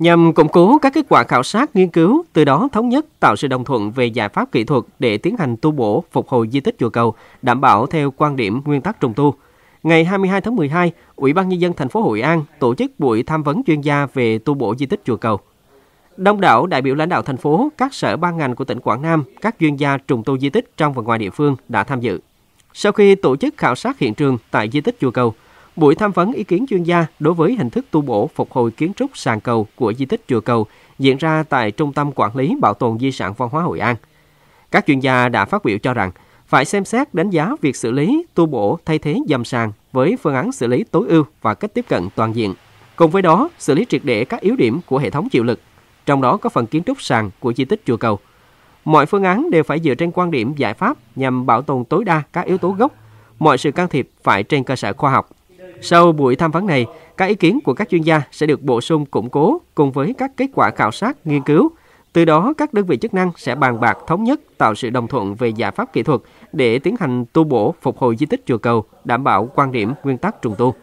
nhằm củng cố các kết quả khảo sát nghiên cứu, từ đó thống nhất tạo sự đồng thuận về giải pháp kỹ thuật để tiến hành tu bổ phục hồi di tích chùa cầu, đảm bảo theo quan điểm nguyên tắc trùng tu. Ngày 22 tháng 12, Ủy ban nhân dân thành phố Hội An tổ chức buổi tham vấn chuyên gia về tu bổ di tích chùa cầu. Đông đảo đại biểu lãnh đạo thành phố, các sở ban ngành của tỉnh Quảng Nam, các chuyên gia trùng tu di tích trong và ngoài địa phương đã tham dự. Sau khi tổ chức khảo sát hiện trường tại di tích chùa cầu, Buổi tham vấn ý kiến chuyên gia đối với hình thức tu bổ phục hồi kiến trúc sàn cầu của di tích chùa cầu diễn ra tại Trung tâm Quản lý Bảo tồn Di sản Văn hóa Hội An. Các chuyên gia đã phát biểu cho rằng phải xem xét đánh giá việc xử lý tu bổ thay thế dầm sàn với phương án xử lý tối ưu và cách tiếp cận toàn diện. Cùng với đó, xử lý triệt để các yếu điểm của hệ thống chịu lực, trong đó có phần kiến trúc sàn của di tích chùa cầu. Mọi phương án đều phải dựa trên quan điểm giải pháp nhằm bảo tồn tối đa các yếu tố gốc. Mọi sự can thiệp phải trên cơ sở khoa học, sau buổi tham vấn này, các ý kiến của các chuyên gia sẽ được bổ sung củng cố cùng với các kết quả khảo sát, nghiên cứu. Từ đó, các đơn vị chức năng sẽ bàn bạc thống nhất tạo sự đồng thuận về giải pháp kỹ thuật để tiến hành tu bổ phục hồi di tích chùa cầu, đảm bảo quan điểm nguyên tắc trùng tu.